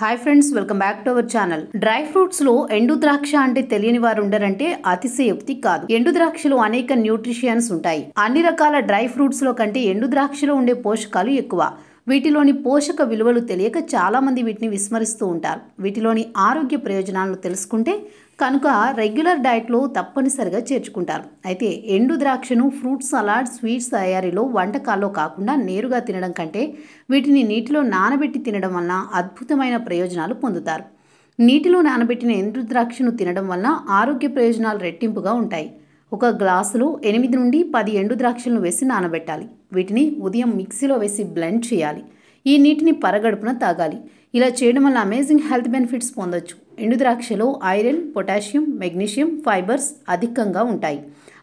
hi friends welcome back to our channel dry fruits లో ఎండు ద్రాక్ష అంటే తెలియని వారు ఉండరంటే అతిశయోక్తి కాదు ఎండు ద్రాక్షలో అనేక న్యూట్రిషియన్స్ ఉంటాయి అన్ని రకాల డ్రై ఫ్రూట్స్ లో కంటే ఎండు ద్రాక్షలో ఉండే పోషకాలు ఎక్కువ వీటిలోని పోషక విలువలు తెలియక చాలామంది వీటిని విస్మరిస్తూ ఉంటారు వీటిలోని ఆరోగ్య ప్రయోజనాలను తెలుసుకుంటే కనుక రెగ్యులర్ డైట్లో తప్పనిసరిగా చేర్చుకుంటారు అయితే ఎండు ద్రాక్షను ఫ్రూట్ సలాడ్ స్వీట్స్ తయారీలో వంటకాల్లో కాకుండా నేరుగా తినడం కంటే వీటిని నీటిలో నానబెట్టి తినడం వలన అద్భుతమైన ప్రయోజనాలు పొందుతారు నీటిలో నానబెట్టిన ఎండు ద్రాక్షను తినడం వలన ఆరోగ్య ప్రయోజనాలు రెట్టింపుగా ఉంటాయి ఒక గ్లాసులో ఎనిమిది నుండి పది ఎండు ద్రాక్షలను వేసి నానబెట్టాలి వీటిని ఉదయం మిక్సీలో వేసి బ్లెండ్ చేయాలి ఈ నీటిని పరగడుపున తాగాలి ఇలా చేయడం వల్ల అమేజింగ్ హెల్త్ బెనిఫిట్స్ పొందొచ్చు ఎండు ద్రాక్షలో ఐరన్ పొటాషియం మెగ్నీషియం ఫైబర్స్ అధికంగా ఉంటాయి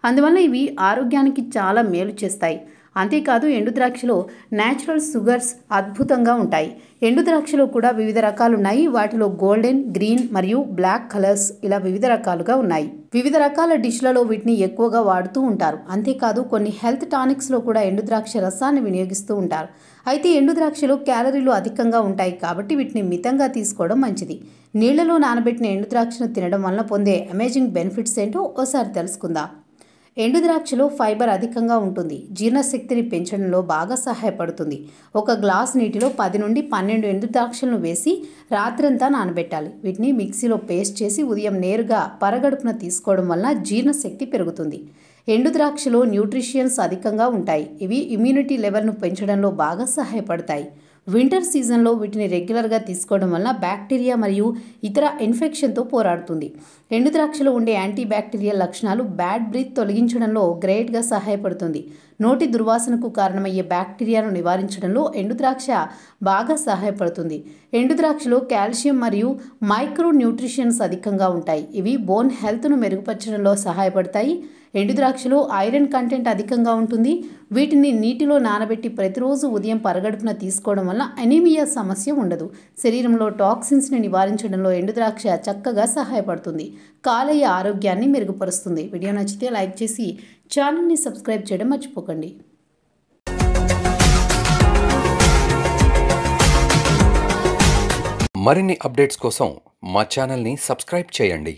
అందువల్ల ఇవి ఆరోగ్యానికి చాలా మేలు చేస్తాయి అంతేకాదు ఎండు ద్రాక్షలో న్యాచురల్ షుగర్స్ అద్భుతంగా ఉంటాయి ఎండు ద్రాక్షలో కూడా వివిధ రకాలు ఉన్నాయి వాటిలో గోల్డెన్ గ్రీన్ మరియు బ్లాక్ కలర్స్ ఇలా వివిధ రకాలుగా ఉన్నాయి వివిధ రకాల డిష్లలో వీటిని ఎక్కువగా వాడుతూ ఉంటారు అంతేకాదు కొన్ని హెల్త్ టానిక్స్లో కూడా ఎండు ద్రాక్ష రసాన్ని వినియోగిస్తూ ఉంటారు అయితే ఎండు ద్రాక్షలో క్యాలరీలు అధికంగా ఉంటాయి కాబట్టి వీటిని మితంగా తీసుకోవడం మంచిది నీళ్లలో నానబెట్టిన ఎండు ద్రాక్షను తినడం వలన పొందే అమేజింగ్ బెనిఫిట్స్ ఏంటో ఓసారి తెలుసుకుందాం ఎండు ద్రాక్షలో ఫైబర్ అధికంగా ఉంటుంది జీర్ణశక్తిని పెంచడంలో బాగా సహాయపడుతుంది ఒక గ్లాస్ నీటిలో పది నుండి పన్నెండు ఎండు ద్రాక్షలను వేసి రాత్రంతా నానబెట్టాలి వీటిని మిక్సీలో పేస్ట్ చేసి ఉదయం నేరుగా పరగడుపున తీసుకోవడం వల్ల జీర్ణశక్తి పెరుగుతుంది ఎండు ద్రాక్షలో న్యూట్రిషియన్స్ అధికంగా ఉంటాయి ఇవి ఇమ్యూనిటీ లెవెల్ను పెంచడంలో బాగా సహాయపడతాయి వింటర్ సీజన్లో వీటిని రెగ్యులర్గా తీసుకోవడం వల్ల బ్యాక్టీరియా మరియు ఇతర ఇన్ఫెక్షన్తో పోరాడుతుంది ఎండు ద్రాక్షలో ఉండే యాంటీ బ్యాక్టీరియా లక్షణాలు బ్యాడ్ బ్రీత్ తొలగించడంలో గ్రేట్గా సహాయపడుతుంది నోటి దుర్వాసనకు కారణమయ్యే బ్యాక్టీరియాను నివారించడంలో ఎండు ద్రాక్ష బాగా సహాయపడుతుంది ఎండు ద్రాక్షలో కాల్షియం మరియు మైక్రో న్యూట్రిషన్స్ అధికంగా ఉంటాయి ఇవి బోన్ హెల్త్ను మెరుగుపరచడంలో సహాయపడతాయి ద్రాక్షలో ఐరన్ కంటెంట్ అధికంగా ఉంటుంది వీటిని నీటిలో నానబెట్టి ప్రతిరోజు ఉదయం పరగడుపున తీసుకోవడం వల్ల అనీమియా సమస్య ఉండదు శరీరంలో టాక్సిన్స్ని నివారించడంలో ఎండుద్రాక్ష చక్కగా సహాయపడుతుంది కాలేయ ఆరోగ్యాన్ని మెరుగుపరుస్తుంది వీడియో నచ్చితే లైక్ చేసి ఛానల్ని సబ్స్క్రైబ్ చేయడం మర్చిపోకండి మరిన్ని అప్డేట్స్ కోసం మా ఛానల్ని సబ్స్క్రైబ్ చేయండి